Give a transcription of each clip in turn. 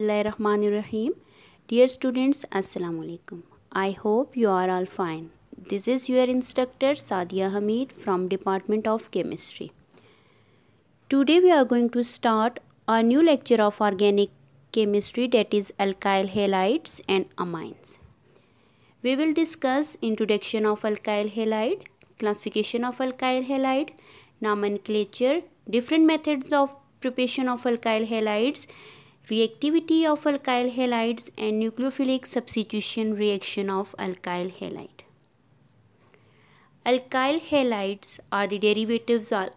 Bismillahirrahmanirrahim. Dear students, Assalamu alaikum. I hope you are all fine. This is your instructor Sadia Hamid from Department of Chemistry. Today we are going to start a new lecture of organic chemistry that is alkyl halides and amines. We will discuss introduction of alkyl halide, classification of alkyl halide, nomenclature, different methods of preparation of alkyl halides reactivity of alkyl halides and nucleophilic substitution reaction of alkyl halide. Alkyl halides are the derivatives of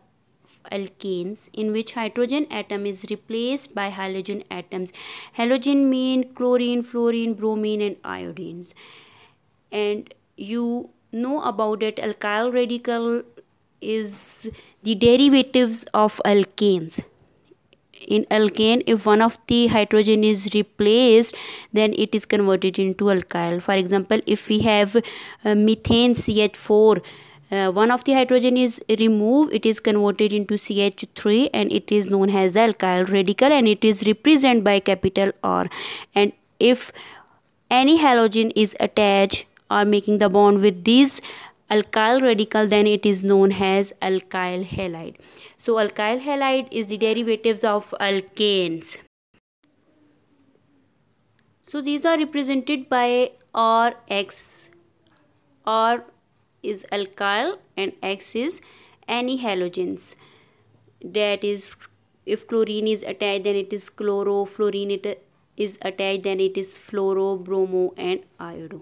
alkanes in which hydrogen atom is replaced by halogen atoms. Halogen mean chlorine, fluorine, bromine and iodines. And you know about it. alkyl radical is the derivatives of alkanes in alkane if one of the hydrogen is replaced then it is converted into alkyl for example if we have uh, methane ch4 uh, one of the hydrogen is removed it is converted into ch3 and it is known as the alkyl radical and it is represented by capital r and if any halogen is attached or making the bond with these alkyl radical then it is known as alkyl halide so alkyl halide is the derivatives of alkanes so these are represented by r x r is alkyl and x is any halogens that is if chlorine is attached then it is chloro fluorine it is attached then it is fluoro bromo and iodo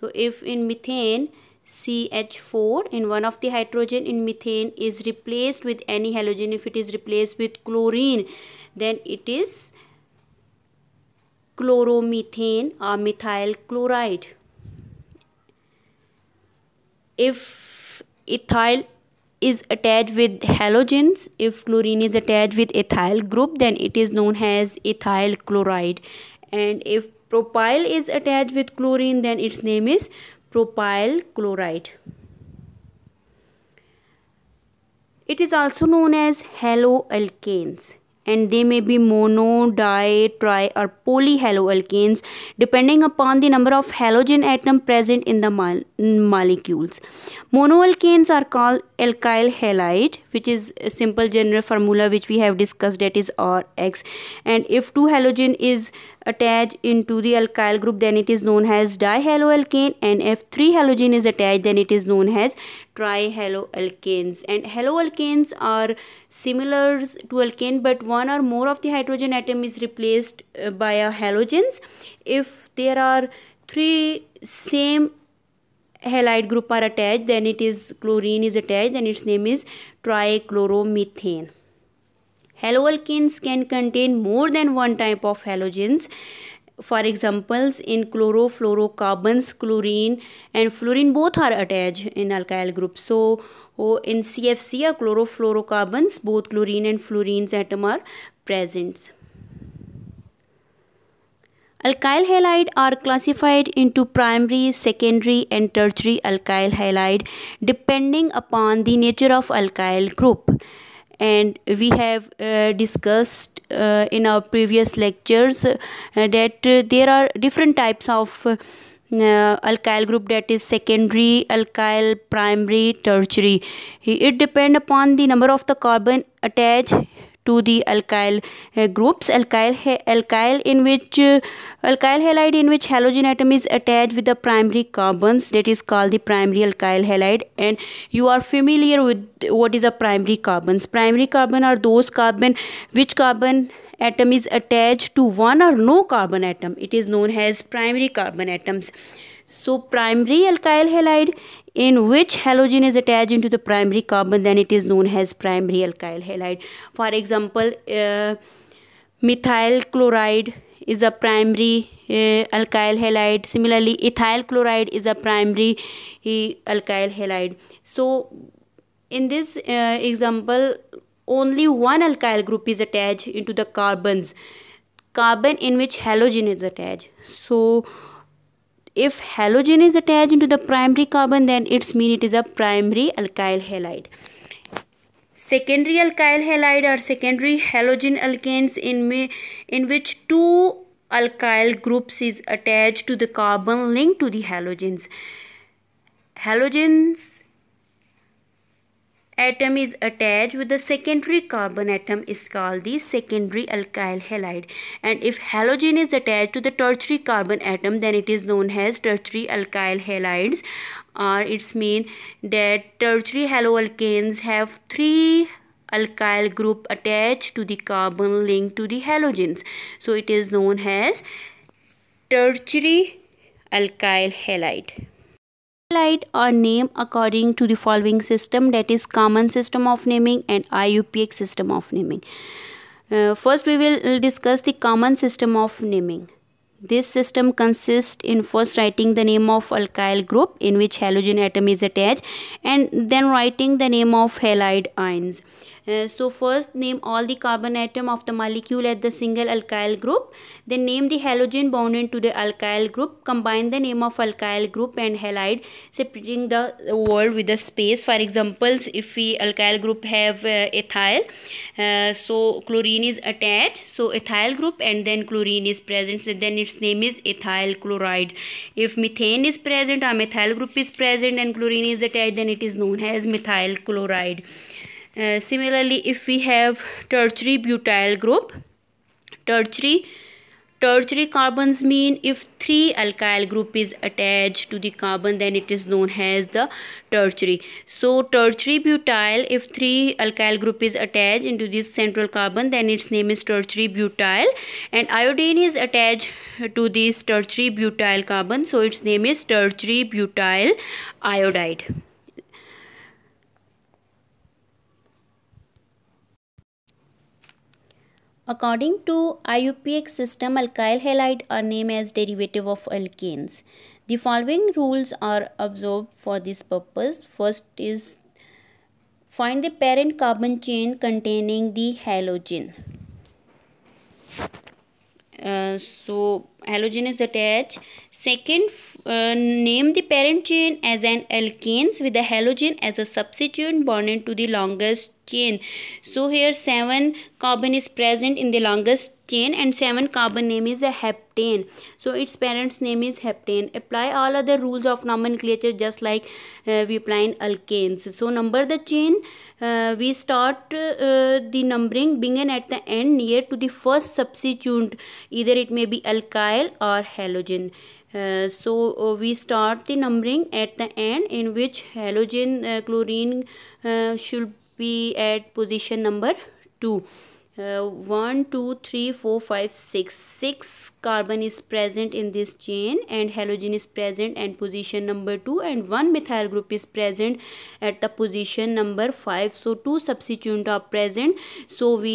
so if in methane CH4 in one of the hydrogen in methane is replaced with any halogen if it is replaced with chlorine then it is chloromethane or methyl chloride if ethyl is attached with halogens if chlorine is attached with ethyl group then it is known as ethyl chloride and if propyl is attached with chlorine then its name is propyl chloride. It is also known as haloalkanes and they may be mono, di, tri or polyhaloalkanes depending upon the number of halogen atom present in the mo molecules. Monoalkanes are called alkyl halide which is a simple general formula which we have discussed that is RX and if two halogen is attached into the alkyl group then it is known as dihaloalkane and if 3 halogen is attached then it is known as trihaloalkanes and haloalkanes are similar to alkane but one or more of the hydrogen atom is replaced uh, by a halogens if there are three same halide group are attached then it is chlorine is attached then its name is trichloromethane Halolkins can contain more than one type of halogens. For examples, in chlorofluorocarbons, chlorine and fluorine both are attached in alkyl group. So, oh, in CFC or chlorofluorocarbons, both chlorine and fluorine's atom are present. Alkyl halide are classified into primary, secondary and tertiary alkyl halide depending upon the nature of alkyl group and we have uh, discussed uh, in our previous lectures uh, that uh, there are different types of uh, alkyl group that is secondary alkyl primary tertiary it depend upon the number of the carbon attached to the alkyl uh, groups alkyl alkyl in which uh, alkyl halide in which halogen atom is attached with the primary carbons that is called the primary alkyl halide and you are familiar with what is a primary carbons primary carbon are those carbon which carbon atom is attached to one or no carbon atom it is known as primary carbon atoms so primary alkyl halide in which halogen is attached into the primary carbon then it is known as primary alkyl halide. For example, uh, methyl chloride is a primary uh, alkyl halide. Similarly, ethyl chloride is a primary uh, alkyl halide. So in this uh, example, only one alkyl group is attached into the carbons carbon in which halogen is attached so if halogen is attached to the primary carbon then it's mean it is a primary alkyl halide. Secondary alkyl halide are secondary halogen alkanes in, me, in which two alkyl groups is attached to the carbon linked to the halogens. Halogens atom is attached with the secondary carbon atom is called the secondary alkyl halide and if halogen is attached to the tertiary carbon atom then it is known as tertiary alkyl halides or it's mean that tertiary haloalkanes have three alkyl group attached to the carbon linked to the halogens so it is known as tertiary alkyl halide applied a name according to the following system that is common system of naming and IUPAC system of naming. Uh, first we will discuss the common system of naming. This system consists in first writing the name of alkyl group in which halogen atom is attached and then writing the name of halide ions. Uh, so first name all the carbon atom of the molecule at the single alkyl group. Then name the halogen bonded to the alkyl group. Combine the name of alkyl group and halide separating the word with the space. For examples, if we alkyl group have uh, ethyl, uh, so chlorine is attached. So ethyl group and then chlorine is present. So then its name is ethyl chloride. If methane is present or methyl group is present and chlorine is attached then it is known as methyl chloride. Uh, similarly, if we have tertiary butyl group, tertiary tertiary carbons mean if three alkyl group is attached to the carbon then it is known as the tertiary so tertiary butyl if three alkyl group is attached into this central carbon then its name is tertiary butyl and iodine is attached to this tertiary butyl carbon so its name is tertiary butyl iodide According to IUPAC system, alkyl halide are named as derivative of alkanes. The following rules are observed for this purpose. First is find the parent carbon chain containing the halogen. Uh, so halogen is attached. Second, uh, name the parent chain as an alkanes with the halogen as a substituent bonded to the longest chain so here 7 carbon is present in the longest chain and 7 carbon name is a heptane so its parent's name is heptane apply all other rules of nomenclature just like uh, we apply in alkanes so number the chain uh, we start uh, the numbering begin at the end near to the first substituent either it may be alkyl or halogen uh, so uh, we start the numbering at the end in which halogen uh, chlorine uh, should be at position number 2 uh, 1 2 3 4 5 6 6 carbon is present in this chain and halogen is present at position number 2 and one methyl group is present at the position number 5 so two substituent are present so we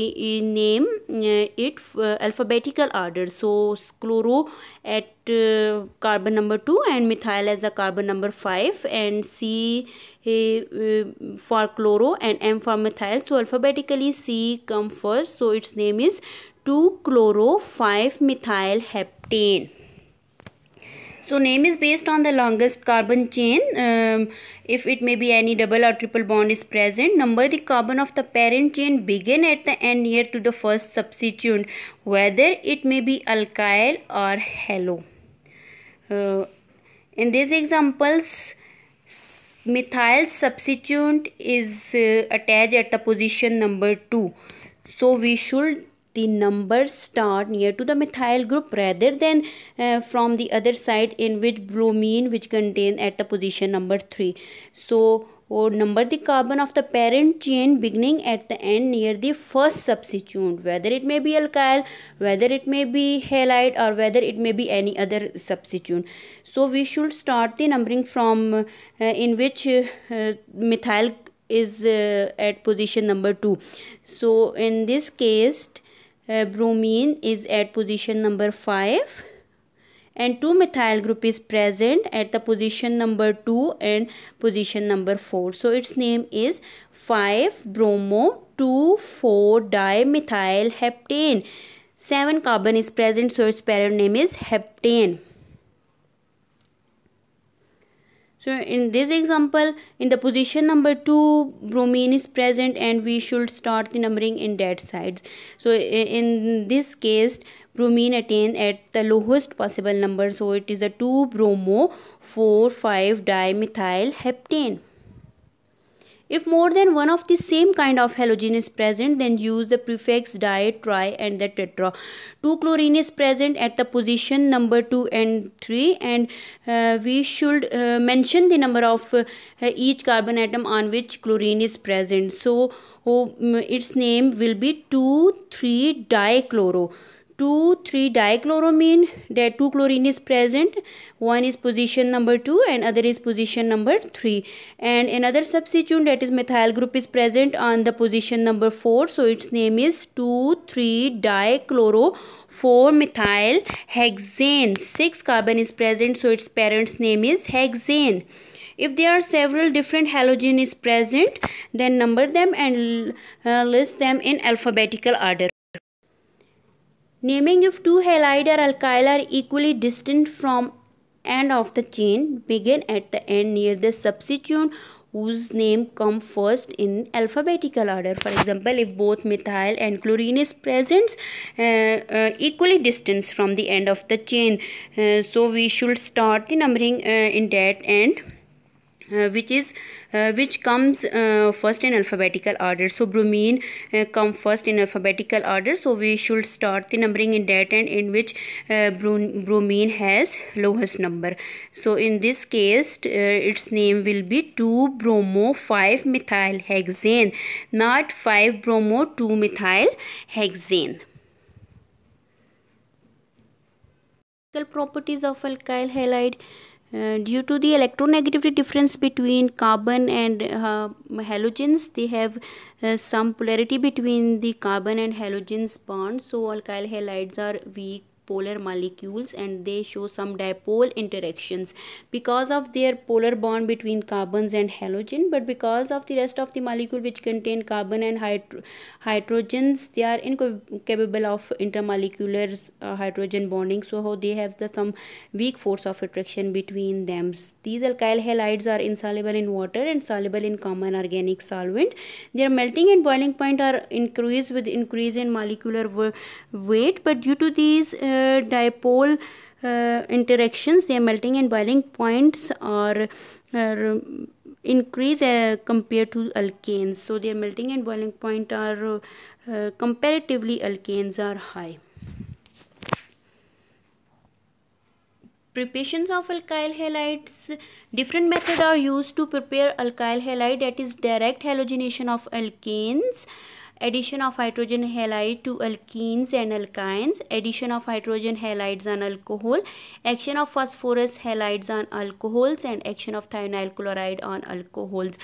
name uh, it uh, alphabetical order so chloro at uh, carbon number 2 and methyl as a carbon number 5 and C uh, uh, for chloro and M for methyl. So alphabetically C come first. So its name is 2 chloro 5 methyl heptane. So name is based on the longest carbon chain. Um, if it may be any double or triple bond is present. Number the carbon of the parent chain begin at the end near to the first substituent. Whether it may be alkyl or halo. Uh, in these examples, methyl substituent is uh, attached at the position number 2. So we should the number start near to the methyl group rather than uh, from the other side in which bromine which contain at the position number 3 so or number the carbon of the parent chain beginning at the end near the first substituent whether it may be alkyl whether it may be halide or whether it may be any other substituent so we should start the numbering from uh, in which uh, methyl is uh, at position number 2 so in this case uh, bromine is at position number 5 and 2 methyl group is present at the position number 2 and position number 4 so its name is 5 bromo 2 4 dimethyl heptane 7 carbon is present so its parent name is heptane so in this example in the position number 2 bromine is present and we should start the numbering in that sides so in this case bromine attained at the lowest possible number so it is a 2 bromo 4 5 dimethyl heptane if more than one of the same kind of halogen is present, then use the prefix di, tri and the tetra. 2 chlorine is present at the position number 2 and 3 and uh, we should uh, mention the number of uh, each carbon atom on which chlorine is present. So, oh, its name will be 2, 3 dichloro. 2 3 dichloromine there two chlorine is present one is position number 2 and other is position number 3 and another substituent that is methyl group is present on the position number 4 so its name is 2 3 dichloro 4 methyl hexane 6 carbon is present so its parent's name is hexane if there are several different halogen is present then number them and uh, list them in alphabetical order Naming of two halide or alkyl are equally distant from end of the chain begin at the end near the substituent whose name come first in alphabetical order. For example, if both methyl and chlorine is present uh, uh, equally distant from the end of the chain, uh, so we should start the numbering uh, in that end. Uh, which is uh, which comes uh, first in alphabetical order so bromine come first in alphabetical order so we should start the numbering in that end in which bromine has lowest number so in this case its name will be 2 bromo 5 methyl hexane not 5 bromo 2 methyl hexane properties of alkyl halide uh, due to the electronegativity difference between carbon and uh, halogens they have uh, some polarity between the carbon and halogens bond so alkyl halides are weak polar molecules and they show some dipole interactions because of their polar bond between carbons and halogen but because of the rest of the molecule which contain carbon and hydro hydrogens they are incapable of intermolecular uh, hydrogen bonding so they have the some weak force of attraction between them these alkyl halides are insoluble in water and soluble in common organic solvent their melting and boiling point are increased with increase in molecular weight but due to these uh, dipole uh, interactions their melting and boiling points are, are uh, increase uh, compared to alkanes so their melting and boiling point are comparatively alkanes are high preparations of alkyl halides different methods are used to prepare alkyl halide that is direct halogenation of alkanes addition of hydrogen halide to alkenes and alkynes, addition of hydrogen halides on alcohol, action of phosphorus halides on alcohols and action of thionyl chloride on alcohols.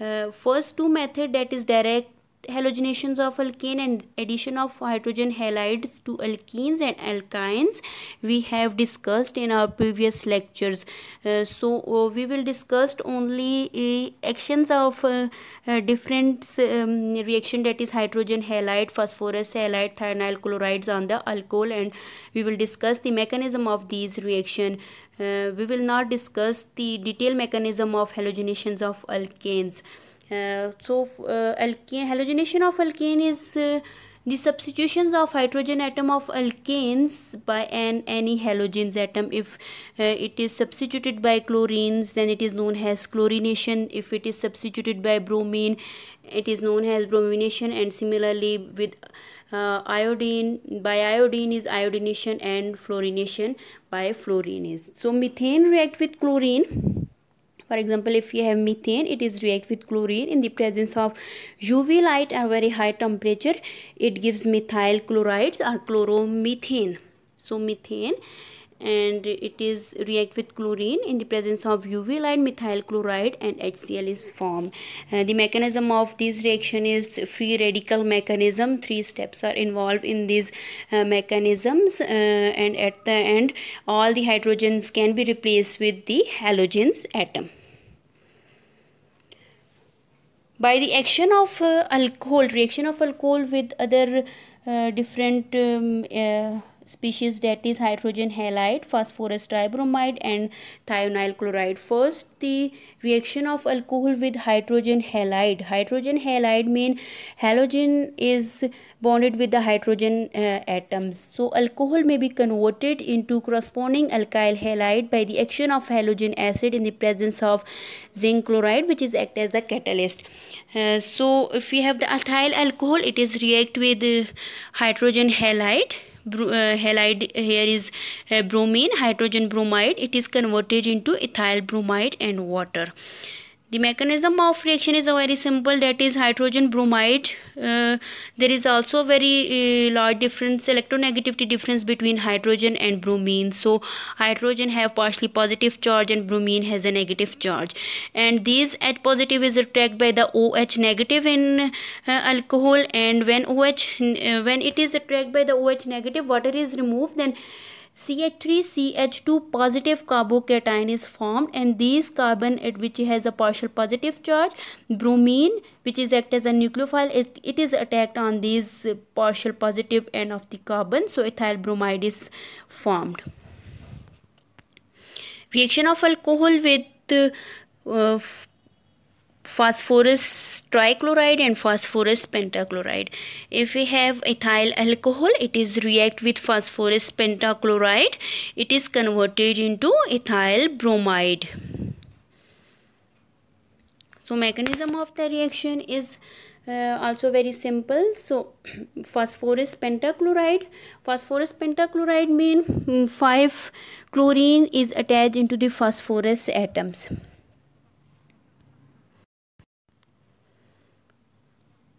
Uh, first two method that is direct halogenations of alkane and addition of hydrogen halides to alkenes and alkynes we have discussed in our previous lectures uh, so uh, we will discuss only uh, actions of uh, uh, different um, reaction that is hydrogen halide phosphorus halide thionyl chlorides on the alcohol and we will discuss the mechanism of these reaction uh, we will not discuss the detailed mechanism of halogenations of alkanes uh, so uh, alkane halogenation of alkane is uh, the substitutions of hydrogen atom of alkanes by an any halogens atom if uh, it is substituted by chlorines then it is known as chlorination if it is substituted by bromine it is known as bromination and similarly with uh, iodine by iodine is iodination and fluorination by fluorine is so methane react with chlorine for example, if you have methane, it is react with chlorine in the presence of UV light at very high temperature. It gives methyl chlorides or chloromethane. So methane and it is react with chlorine in the presence of UV light methyl chloride and HCl is formed. Uh, the mechanism of this reaction is free radical mechanism. Three steps are involved in these uh, mechanisms uh, and at the end all the hydrogens can be replaced with the halogens atom by the action of uh, alcohol reaction of alcohol with other uh, different um, uh, species that is hydrogen halide, phosphorus tribromide and thionyl chloride. First the reaction of alcohol with hydrogen halide. Hydrogen halide mean halogen is bonded with the hydrogen uh, atoms. So alcohol may be converted into corresponding alkyl halide by the action of halogen acid in the presence of zinc chloride which is act as the catalyst. Uh, so if we have the ethyl alcohol it is react with uh, hydrogen halide uh, halide uh, here is uh, bromine hydrogen bromide it is converted into ethyl bromide and water the mechanism of reaction is very simple that is hydrogen bromide. Uh, there is also a very uh, large difference electronegativity difference between hydrogen and bromine. So hydrogen have partially positive charge and bromine has a negative charge. And this H positive is attracted by the OH negative in uh, alcohol and when OH when it is attracted by the OH negative water is removed then CH3CH2 positive carbocation is formed and these carbon at which has a partial positive charge bromine which is act as a nucleophile it, it is attacked on these partial positive end of the carbon so ethyl bromide is formed reaction of alcohol with uh, phosphorus trichloride and phosphorus pentachloride. If we have ethyl alcohol, it is react with phosphorus pentachloride. It is converted into ethyl bromide. So mechanism of the reaction is uh, also very simple so phosphorus pentachloride phosphorus pentachloride mean mm, 5 chlorine is attached into the phosphorus atoms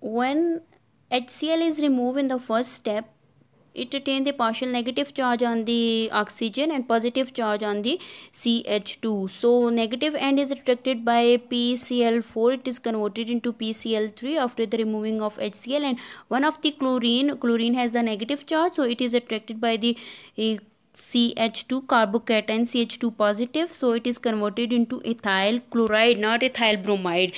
when HCl is removed in the first step, it retains the partial negative charge on the oxygen and positive charge on the CH2. So negative end is attracted by PCl4. It is converted into PCl3 after the removing of HCl and one of the chlorine. Chlorine has the negative charge so it is attracted by the uh, CH2 carbocation CH2 positive so it is converted into ethyl chloride not ethyl bromide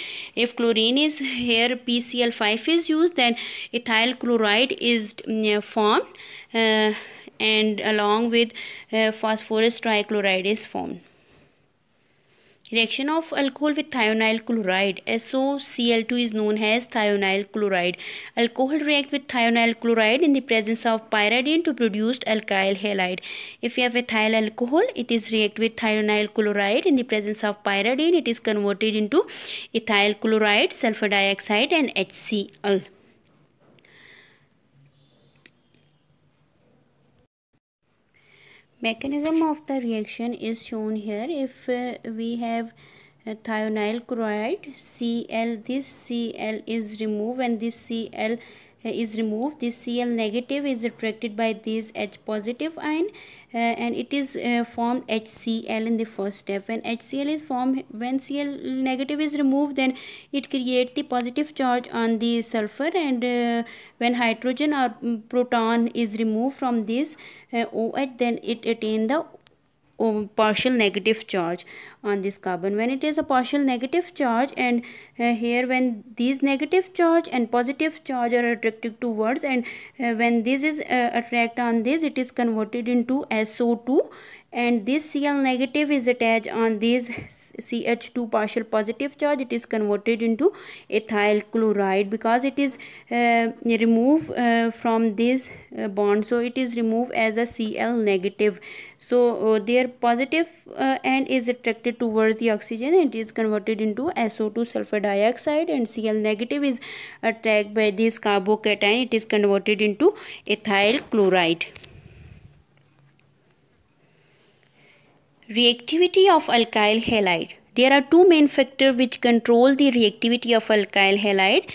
if chlorine is here PCl5 is used then ethyl chloride is mm, formed uh, and along with uh, phosphorus trichloride is formed Reaction of alcohol with thionyl chloride SOCl2 is known as thionyl chloride. Alcohol react with thionyl chloride in the presence of pyridine to produce alkyl halide. If you have ethyl alcohol, it is react with thionyl chloride in the presence of pyridine. It is converted into ethyl chloride, sulfur dioxide and HCl. mechanism of the reaction is shown here if uh, we have uh, thionyl chloride cl this cl is removed and this cl is removed this cl negative is attracted by this h positive ion uh, and it is uh, formed hcl in the first step when hcl is formed when cl negative is removed then it creates the positive charge on the sulfur and uh, when hydrogen or mm, proton is removed from this oh then it attain the partial negative charge on this carbon when it is a partial negative charge and uh, here when these negative charge and positive charge are attracted towards and uh, when this is uh, attract on this it is converted into SO2 and this Cl negative is attached on this CH2 partial positive charge it is converted into ethyl chloride because it is uh, removed uh, from this uh, bond so it is removed as a Cl negative so uh, their positive uh, end is attracted towards the oxygen and it is converted into SO2 sulfur dioxide and Cl negative is attracted by this carbocation it is converted into ethyl chloride Reactivity of alkyl halide. There are two main factors which control the reactivity of alkyl halide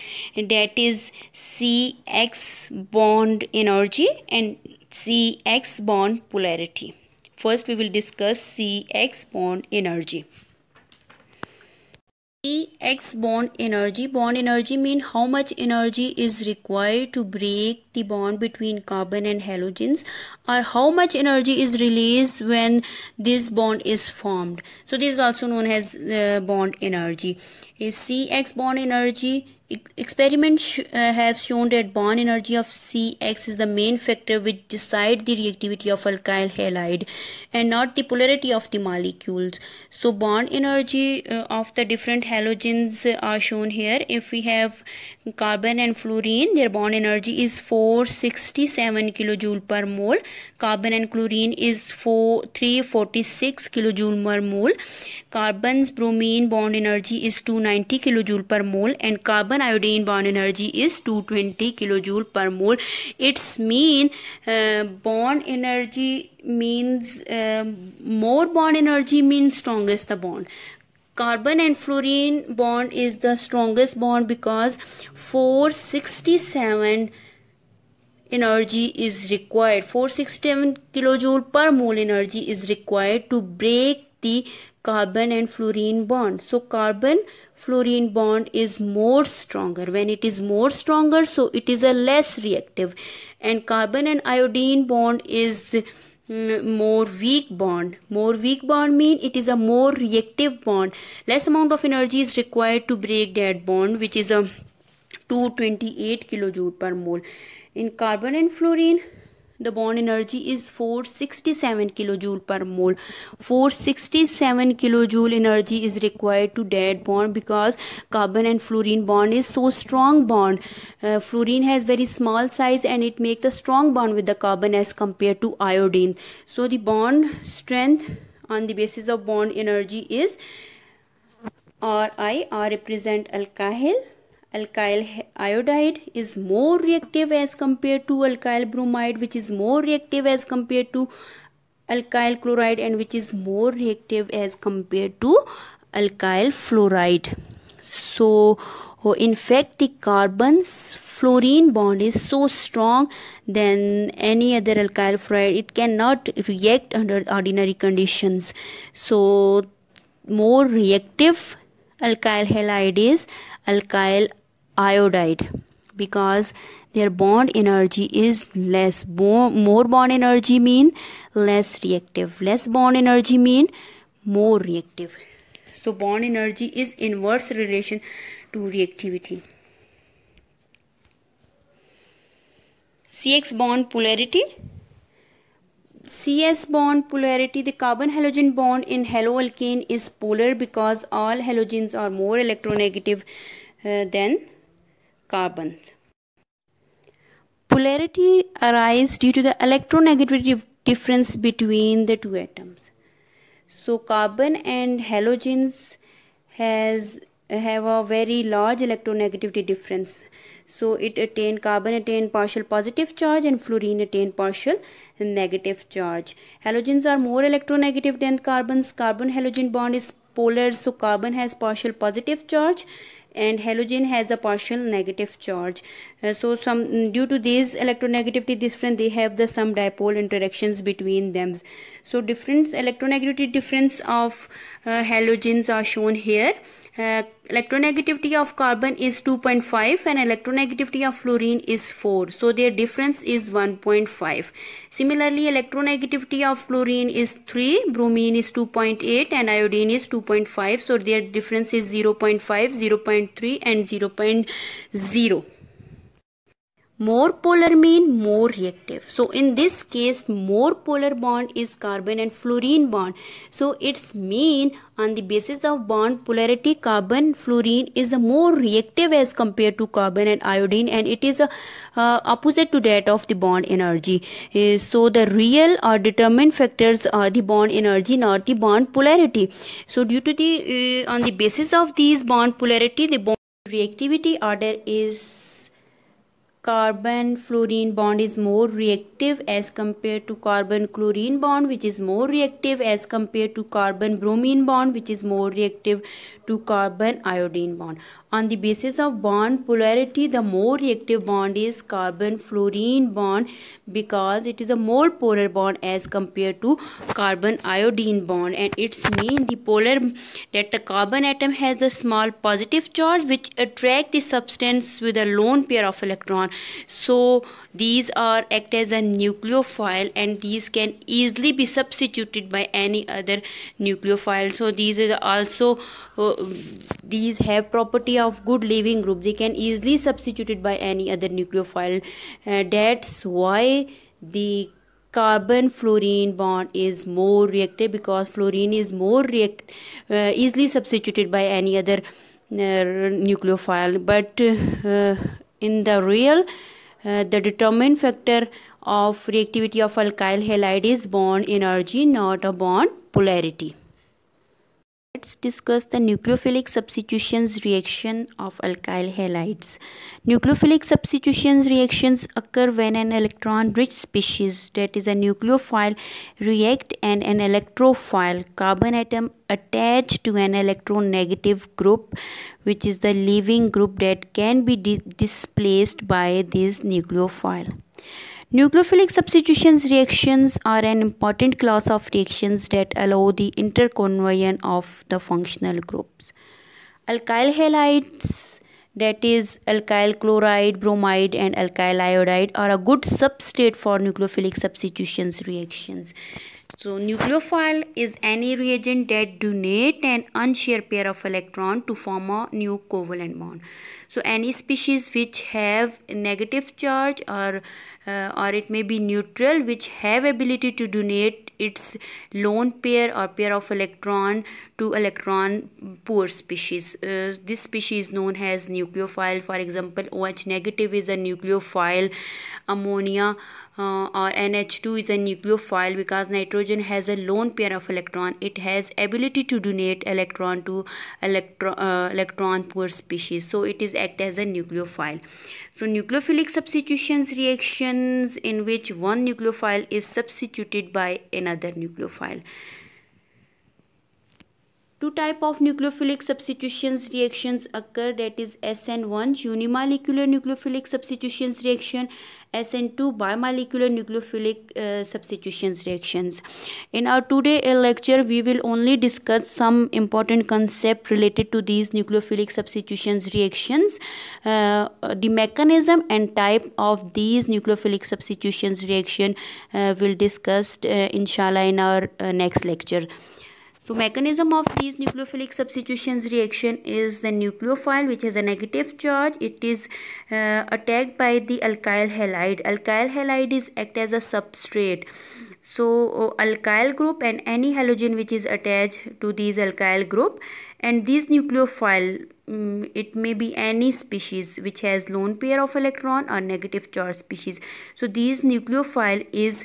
that is CX bond energy and CX bond polarity. First we will discuss CX bond energy. C-X bond energy. Bond energy mean how much energy is required to break the bond between carbon and halogens or how much energy is released when this bond is formed. So this is also known as uh, bond energy. Is CX bond energy Experiments sh uh, have shown that bond energy of Cx is the main factor which decide the reactivity of alkyl halide and not the polarity of the molecules. So bond energy uh, of the different halogens are shown here. If we have carbon and fluorine, their bond energy is 467 kilojoule per mole. Carbon and chlorine is 4, 346 kilojoule per mole. Carbon's bromine bond energy is 290 kilojoule per mole and carbon carbon iodine bond energy is 220 twenty kilo joule per mole it's mean bond energy means more bond energy means strongest the bond carbon and fluorine bond is the strongest bond because four sixty seven energy is required four sixty seven kilo joule per mole energy is required to break the carbon and fluorine bond so carbon fluorine bond is more stronger when it is more stronger so it is a less reactive and carbon and iodine bond is mm, more weak bond more weak bond mean it is a more reactive bond less amount of energy is required to break that bond which is a 228 kilojoule per mole in carbon and fluorine the bond energy is 467 kilojoule per mole 467 kilojoule energy is required to dead bond because carbon and fluorine bond is so strong bond uh, fluorine has very small size and it make the strong bond with the carbon as compared to iodine so the bond strength on the basis of bond energy is RI. R represent alkyl alkyl iodide is more reactive as compared to alkyl bromide which is more reactive as compared to alkyl chloride and which is more reactive as compared to alkyl fluoride so in fact the carbon's fluorine bond is so strong than any other alkyl fluoride it cannot react under ordinary conditions so more reactive alkyl halides alkyl iodide because their bond energy is less bo more bond energy mean less reactive less bond energy mean more reactive so bond energy is inverse relation to reactivity cx bond polarity cs bond polarity the carbon halogen bond in haloalkane is polar because all halogens are more electronegative uh, than carbon. Polarity arises due to the electronegativity difference between the two atoms. So carbon and halogens has have a very large electronegativity difference. So it attain carbon attain partial positive charge and fluorine attain partial negative charge. Halogens are more electronegative than carbons. Carbon halogen bond is polar so carbon has partial positive charge and halogen has a partial negative charge uh, so some due to these electronegativity difference they have the some dipole interactions between them so difference electronegativity difference of uh, halogens are shown here uh, electronegativity of carbon is 2.5 and electronegativity of fluorine is 4 so their difference is 1.5 similarly electronegativity of fluorine is 3 bromine is 2.8 and iodine is 2.5 so their difference is 0 0.5 0 0.3 and 0.0 more polar mean more reactive so in this case more polar bond is carbon and fluorine bond so its mean on the basis of bond polarity carbon fluorine is more reactive as compared to carbon and iodine and it is a, uh, opposite to that of the bond energy uh, so the real or determined factors are the bond energy not the bond polarity so due to the uh, on the basis of these bond polarity the bond reactivity order is carbon fluorine bond is more reactive as compared to carbon chlorine bond which is more reactive as compared to carbon bromine bond which is more reactive to carbon iodine bond on the basis of bond polarity the more reactive bond is carbon fluorine bond because it is a more polar bond as compared to carbon iodine bond and it's mean the polar that the carbon atom has a small positive charge which attract the substance with a lone pair of electron so these are act as a nucleophile and these can easily be substituted by any other nucleophile so these also uh, these have property of good leaving group they can easily substituted by any other nucleophile uh, that's why the carbon fluorine bond is more reactive because fluorine is more react uh, easily substituted by any other uh, nucleophile but uh, in the real, uh, the determinant factor of reactivity of alkyl halide is bond energy, not a bond polarity. Let's discuss the nucleophilic substitutions reaction of alkyl halides. Nucleophilic substitutions reactions occur when an electron-rich species, that is a nucleophile, react and an electrophile carbon atom attached to an electronegative group, which is the leaving group that can be displaced by this nucleophile. Nucleophilic substitutions reactions are an important class of reactions that allow the interconversion of the functional groups. Alkyl halides that is alkyl chloride, bromide and alkyl iodide are a good substrate for nucleophilic substitutions reactions. So nucleophile is any reagent that donate an unshared pair of electron to form a new covalent bond. So any species which have negative charge or uh, or it may be neutral which have ability to donate its lone pair or pair of electron to electron poor species. Uh, this species known as nucleophile. For example, OH negative is a nucleophile. Ammonia or NH2 is a nucleophile because nitrogen has a lone pair of electron. It has ability to donate electron to electro, uh, electron poor species. So it is act as a nucleophile. So nucleophilic substitutions reactions in which one nucleophile is substituted by another nucleophile. Two type of nucleophilic substitutions reactions occur that is SN1 unimolecular nucleophilic substitutions reaction SN2 bimolecular nucleophilic uh, substitutions reactions. In our today uh, lecture we will only discuss some important concept related to these nucleophilic substitutions reactions, uh, the mechanism and type of these nucleophilic substitutions reaction uh, will discussed uh, inshallah in our uh, next lecture. So mechanism of these nucleophilic substitutions reaction is the nucleophile which has a negative charge. It is uh, attacked by the alkyl halide. Alkyl halide is act as a substrate. So uh, alkyl group and any halogen which is attached to these alkyl group and these nucleophile um, it may be any species which has lone pair of electron or negative charge species. So these nucleophile is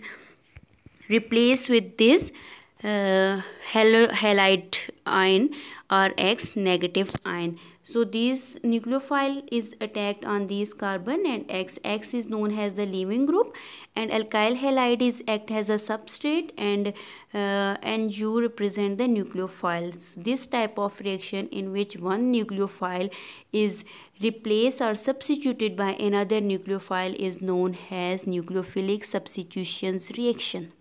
replaced with this uh, halide ion or X negative ion. So this nucleophile is attacked on this carbon and X. X is known as the leaving group and alkyl halide is act as a substrate and uh, and you represent the nucleophiles. This type of reaction in which one nucleophile is replaced or substituted by another nucleophile is known as nucleophilic substitutions reaction.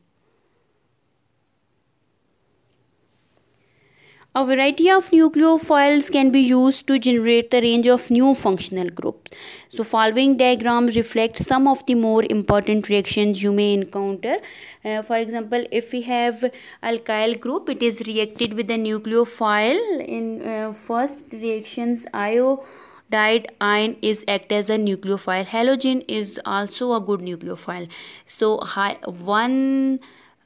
A variety of nucleophiles can be used to generate the range of new functional groups. So following diagram reflects some of the more important reactions you may encounter. Uh, for example, if we have alkyl group, it is reacted with a nucleophile. In uh, first reactions, iodide ion is act as a nucleophile halogen is also a good nucleophile so high one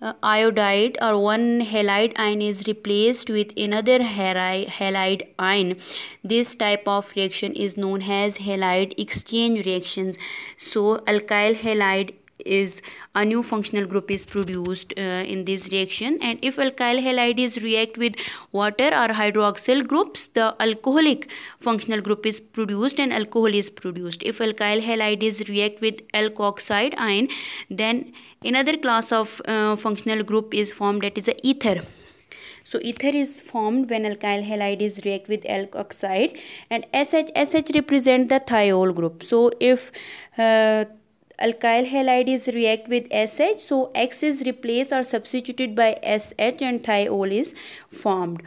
uh, iodide or one halide ion is replaced with another halide ion. This type of reaction is known as halide exchange reactions. So alkyl halide is a new functional group is produced uh, in this reaction and if alkyl halides react with water or hydroxyl groups the alcoholic functional group is produced and alcohol is produced if alkyl halides react with alkoxide ion then another class of uh, functional group is formed that is a ether so ether is formed when alkyl halides react with alkoxide, and SH, SH represent the thiol group. So if uh, alkyl halides react with SH so X is replaced or substituted by SH and thiol is formed.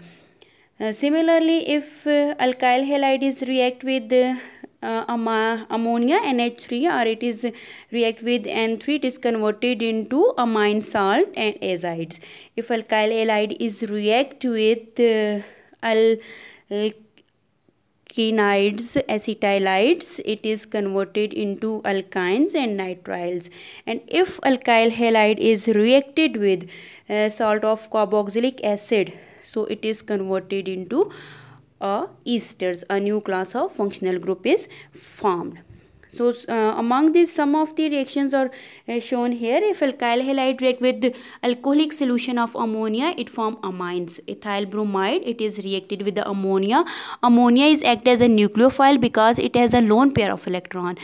Uh, similarly if uh, alkyl halides react with uh, ammonia NH3 or it is react with N3 it is converted into amine salt and azides. If alkyl halide is react with uh, quinides acetylides, it is converted into alkynes and nitriles. And if alkyl halide is reacted with uh, salt of carboxylic acid, so it is converted into a uh, esters. A new class of functional group is formed. So uh, among these some of the reactions are uh, shown here. If alkyl halide react with alcoholic solution of ammonia it form amines. Ethyl bromide it is reacted with the ammonia. Ammonia is act as a nucleophile because it has a lone pair of electron.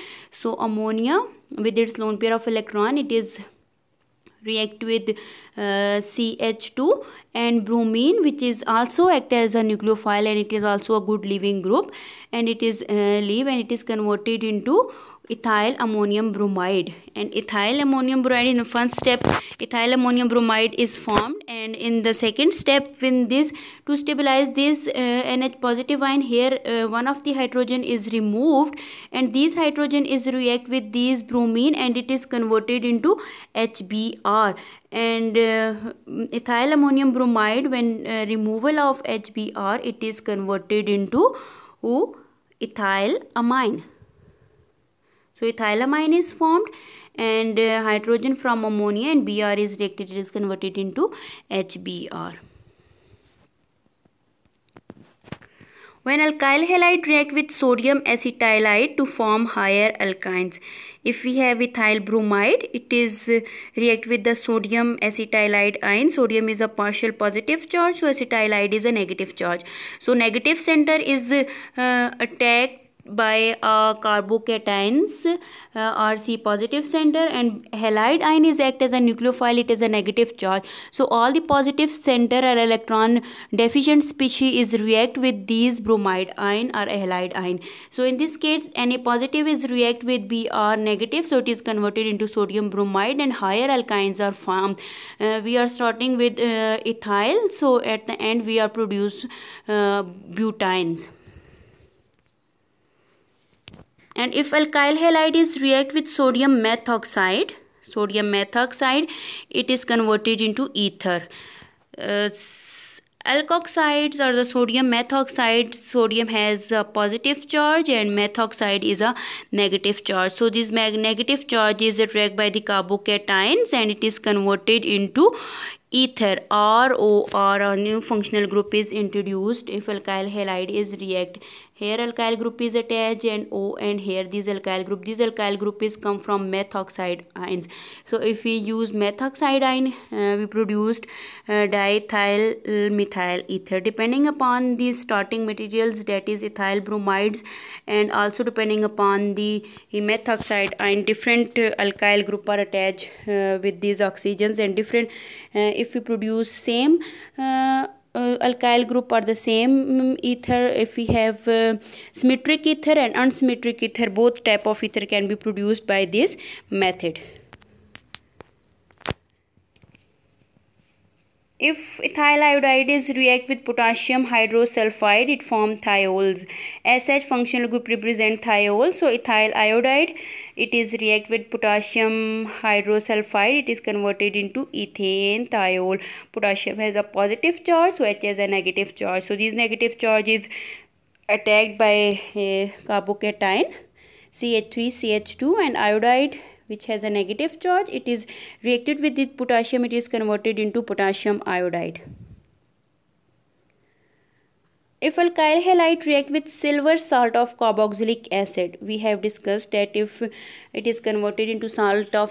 So ammonia with its lone pair of electron it is react with uh, CH2 and bromine which is also act as a nucleophile and it is also a good leaving group and it is uh, leave and it is converted into ethyl ammonium bromide and ethyl ammonium bromide in the first step ethyl ammonium bromide is formed and in the second step when this to stabilize this uh, NH positive ion here uh, one of the hydrogen is removed and this hydrogen is react with these bromine and it is converted into HBr and uh, ethyl ammonium bromide when uh, removal of HBr it is converted into o oh, ethyl amine so ethylamine is formed and uh, hydrogen from ammonia and Br is reacted, it is converted into HBr. When alkyl halide react with sodium acetylide to form higher alkynes. If we have ethyl bromide, it is uh, react with the sodium acetylide ion. Sodium is a partial positive charge, so acetylide is a negative charge. So negative center is uh, attacked by a carbocations uh, positive center and halide ion is act as a nucleophile it is a negative charge so all the positive center or electron deficient species is react with these bromide ion or halide ion so in this case any positive is react with Br negative so it is converted into sodium bromide and higher alkynes are formed uh, we are starting with uh, ethyl so at the end we are produce uh, butanes and if alkyl halide is react with sodium methoxide sodium methoxide it is converted into ether uh, alkoxides or the sodium methoxide sodium has a positive charge and methoxide is a negative charge so this negative charge is attracted by the carbocations and it is converted into ether or a new functional group is introduced if alkyl halide is react here alkyl group is attached and O and here this alkyl group this alkyl group is come from methoxide ions so if we use methoxide ion uh, we produced uh, diethyl methyl ether depending upon the starting materials that is ethyl bromides and also depending upon the methoxide ion different uh, alkyl group are attached uh, with these oxygens and different uh, if we produce same uh, uh, alkyl group or the same mm, ether if we have uh, symmetric ether and unsymmetric ether both type of ether can be produced by this method If ethyl iodide is react with potassium hydrosulfide, it forms thiols. As such, functional group represent thiol. So ethyl iodide, it is react with potassium hydrosulfide. It is converted into ethane thiol. Potassium has a positive charge, so H has a negative charge. So these negative charge is attacked by uh, carbocation. CH3, CH2 and iodide which has a negative charge. It is reacted with the potassium, it is converted into potassium iodide. If alkyl halide react with silver salt of carboxylic acid, we have discussed that if it is converted into salt of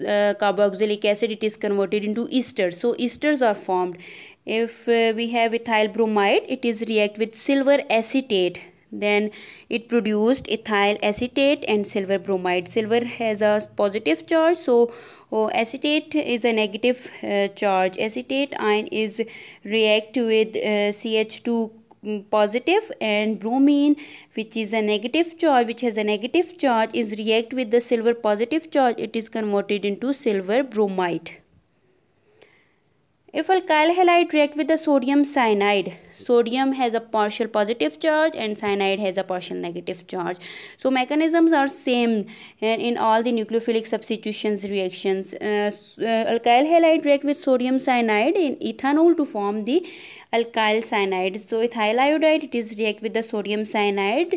uh, carboxylic acid, it is converted into ester. So esters are formed. If uh, we have ethyl bromide, it is react with silver acetate then it produced ethyl acetate and silver bromide. Silver has a positive charge, so oh, acetate is a negative uh, charge. Acetate ion is react with uh, CH2 mm, positive and bromine which is a negative charge which has a negative charge is react with the silver positive charge it is converted into silver bromide if alkyl halide react with the sodium cyanide, sodium has a partial positive charge and cyanide has a partial negative charge. So mechanisms are same eh, in all the nucleophilic substitutions reactions. Uh, eh, eh, alkyl halide react with sodium cyanide in ethanol to form the alkyl cyanide. So ethyl iodide it is react with the sodium cyanide.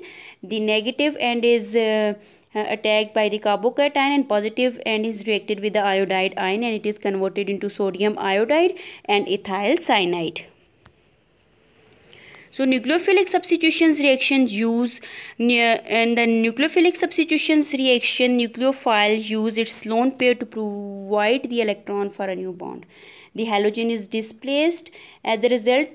The negative end is uh, attacked by the carbocation and positive and is reacted with the iodide ion and it is converted into sodium iodide and ethyl cyanide. So nucleophilic substitutions reactions use and the nucleophilic substitutions reaction nucleophile use its lone pair to provide the electron for a new bond. The halogen is displaced as the result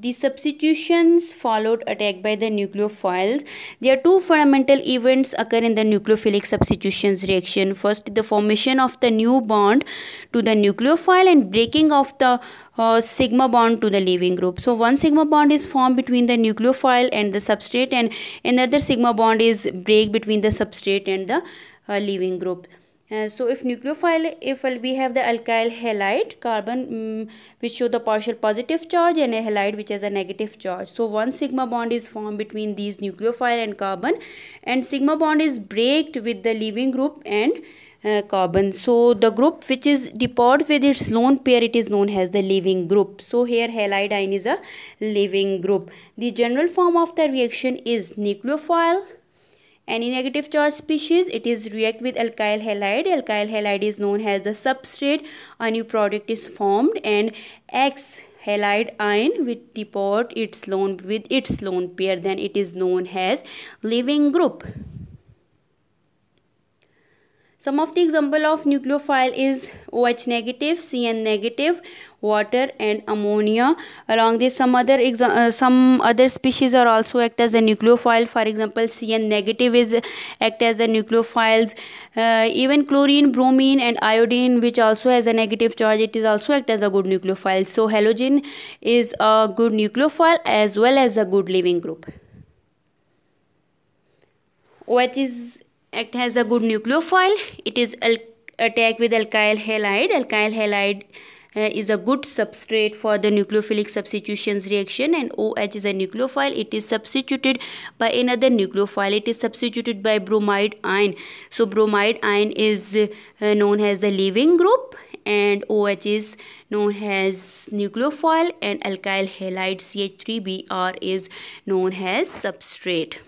the substitutions followed attack by the nucleophiles. There are two fundamental events occur in the nucleophilic substitutions reaction. First, the formation of the new bond to the nucleophile and breaking of the uh, sigma bond to the leaving group. So, one sigma bond is formed between the nucleophile and the substrate and another sigma bond is break between the substrate and the uh, leaving group. Uh, so if nucleophile if we have the alkyl halide carbon um, which show the partial positive charge and a halide which has a negative charge so one sigma bond is formed between these nucleophile and carbon and sigma bond is breaked with the leaving group and uh, carbon so the group which is depart with its lone pair it is known as the leaving group so here halide ion is a leaving group the general form of the reaction is nucleophile any negative charge species, it is react with alkyl halide. Alkyl halide is known as the substrate. A new product is formed and X halide ion with deport its lone with its lone pair then it is known as leaving group some of the example of nucleophile is OH negative, CN negative, water and ammonia. Along this some other uh, some other species are also act as a nucleophile. For example, CN negative is act as a nucleophiles. Uh, even chlorine, bromine and iodine which also has a negative charge it is also act as a good nucleophile. So halogen is a good nucleophile as well as a good leaving group. OH is act as a good nucleophile. It is attack with alkyl halide. Alkyl halide uh, is a good substrate for the nucleophilic substitutions reaction and OH is a nucleophile. It is substituted by another nucleophile. It is substituted by bromide ion. So bromide ion is uh, known as the leaving group and OH is known as nucleophile and alkyl halide CH3Br is known as substrate.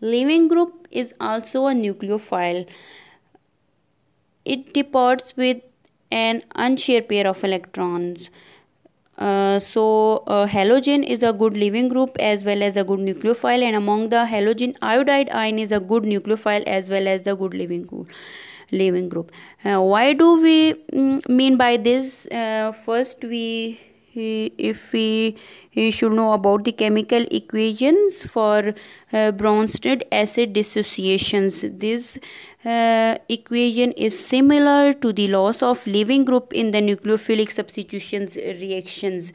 Leaving group is also a nucleophile. It departs with an unshared pair of electrons. Uh, so a uh, halogen is a good leaving group as well as a good nucleophile and among the halogen iodide ion is a good nucleophile as well as the good leaving group leaving group uh, why do we mm, mean by this uh, first we he, if we he should know about the chemical equations for uh, Bronsted acid dissociations. This uh, equation is similar to the loss of leaving group in the nucleophilic substitutions reactions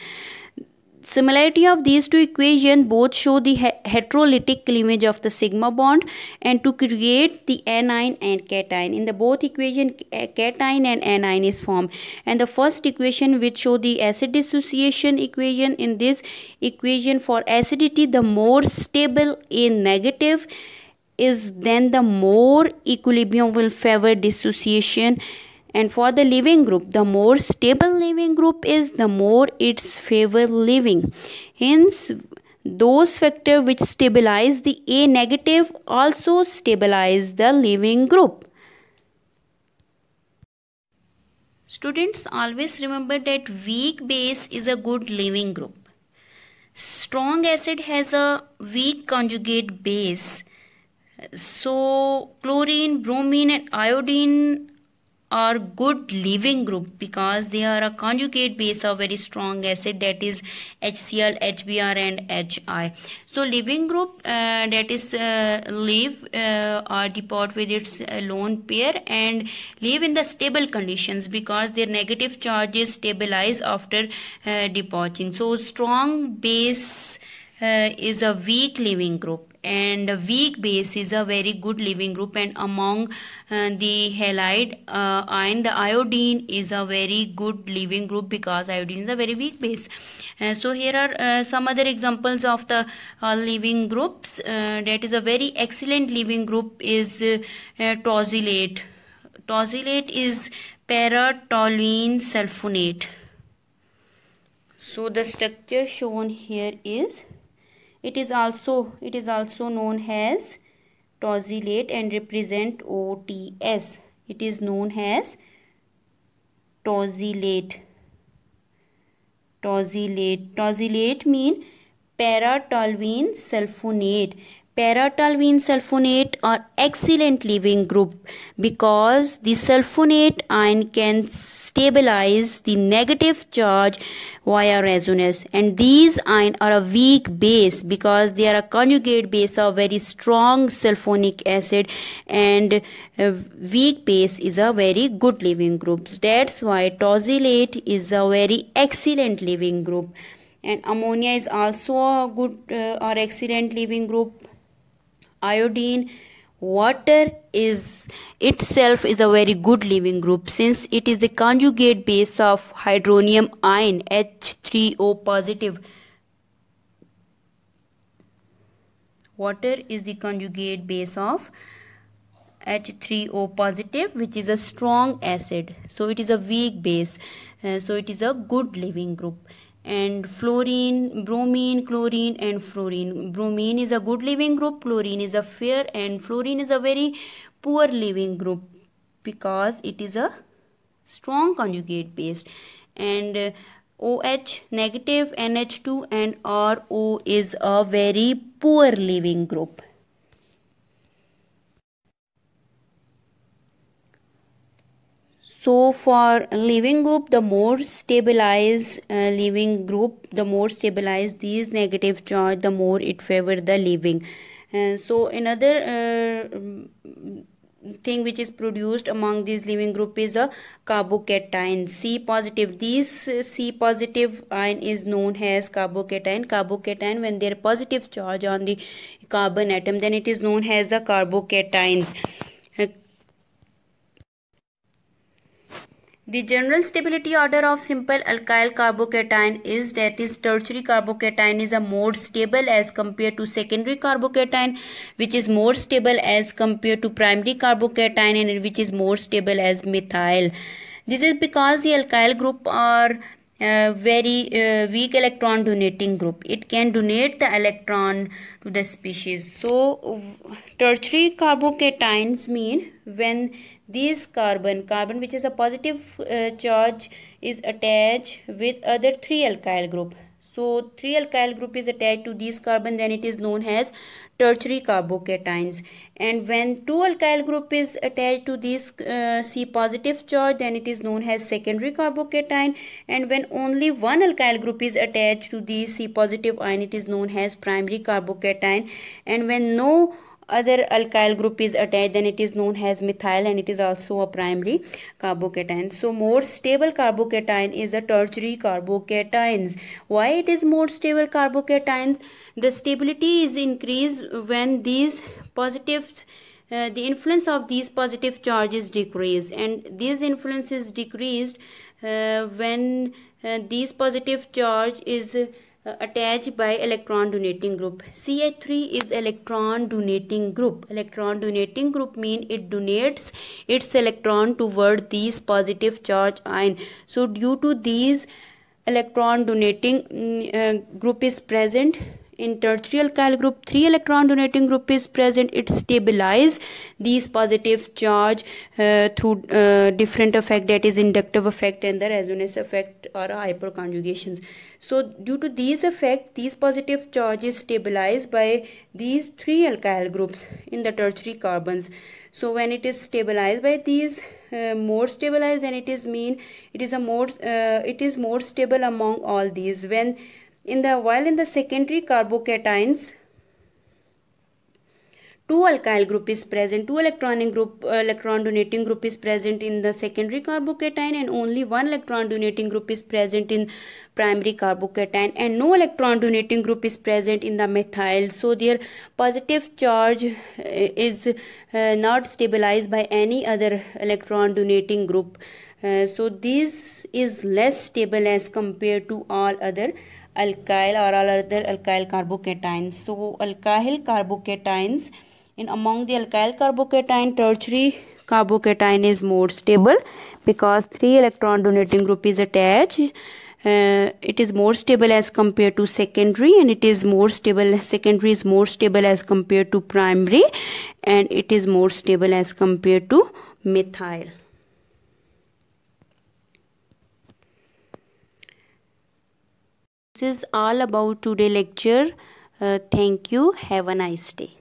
similarity of these two equations both show the heterolytic cleavage of the sigma bond and to create the anion and cation. In the both equation eh, cation and anion is formed and the first equation which show the acid dissociation equation in this equation for acidity the more stable a negative is then the more equilibrium will favor dissociation and for the living group the more stable living group is the more its favor living hence those factor which stabilize the a negative also stabilize the living group students always remember that weak base is a good living group strong acid has a weak conjugate base so chlorine bromine and iodine are good leaving group because they are a conjugate base of very strong acid that is HCl, HBr and HI. So leaving group uh, that is uh, leave uh, or depart with its uh, lone pair and leave in the stable conditions because their negative charges stabilize after uh, departing. So strong base uh, is a weak leaving group and weak base is a very good leaving group and among uh, the halide uh, ion the iodine is a very good leaving group because iodine is a very weak base uh, so here are uh, some other examples of the uh, leaving groups uh, that is a very excellent leaving group is uh, tosylate tosylate is para-toluene sulfonate so the structure shown here is it is also it is also known as tosylate and represent ots it is known as tosylate tosylate tosylate mean toluene sulfonate paratolvin sulfonate are excellent leaving group because the sulfonate ion can stabilize the negative charge via resonance and these ions are a weak base because they are a conjugate base of very strong sulfonic acid and weak base is a very good leaving group. That's why tosylate is a very excellent leaving group and ammonia is also a good uh, or excellent leaving group iodine water is itself is a very good leaving group since it is the conjugate base of hydronium ion h3o positive water is the conjugate base of h3o positive which is a strong acid so it is a weak base uh, so it is a good leaving group and fluorine bromine chlorine and fluorine bromine is a good living group chlorine is a fair and fluorine is a very poor living group because it is a strong conjugate based and OH negative NH2 and RO is a very poor living group so for leaving group the more stabilized uh, leaving group the more stabilized these negative charge the more it favor the leaving And uh, so another uh, mm, thing which is produced among these leaving group is a carbocation C positive These uh, C positive ion is known as carbocation carbocation when there positive charge on the carbon atom then it is known as the carbocations The general stability order of simple alkyl carbocation is that is tertiary carbocation is a more stable as compared to secondary carbocation which is more stable as compared to primary carbocation and which is more stable as methyl. This is because the alkyl group are uh, very uh, weak electron donating group. It can donate the electron to the species. So Tertiary carbocations mean when this carbon, carbon which is a positive uh, charge is attached with other three alkyl group. So 3 alkyl group is attached to this carbon then it is known as tertiary carbocations and when 2 alkyl group is attached to this uh, C positive charge then it is known as secondary carbocation and when only one alkyl group is attached to this C positive ion it is known as primary carbocation and when no other alkyl group is attached then it is known as methyl and it is also a primary carbocation so more stable carbocation is a tertiary carbocations why it is more stable carbocations the stability is increased when these positive uh, the influence of these positive charges decrease and these influence is decreased uh, when uh, these positive charge is uh, attached by electron donating group. CH3 is electron donating group. Electron donating group mean it donates its electron toward these positive charge ion. So due to these electron donating mm, uh, group is present in tertiary alkyl group 3 electron donating group is present it stabilize these positive charge uh, through uh, different effect that is inductive effect and the resonance effect or hyperconjugations so due to these effect these positive charges stabilize by these three alkyl groups in the tertiary carbons so when it is stabilized by these uh, more stabilized then it is mean it is a more uh, it is more stable among all these when in the while in the secondary carbocations, two alkyl group is present, two electronic group, uh, electron donating group is present in the secondary carbocation and only one electron donating group is present in primary carbocation and no electron donating group is present in the methyl. So their positive charge uh, is uh, not stabilized by any other electron donating group. Uh, so this is less stable as compared to all other alkyl or all other alkyl carbocations. So alkyl carbocations in among the alkyl carbocation tertiary carbocation is more stable because three electron donating group is attached. Uh, it is more stable as compared to secondary and it is more stable secondary is more stable as compared to primary and it is more stable as compared to methyl This is all about today lecture. Uh, thank you. Have a nice day.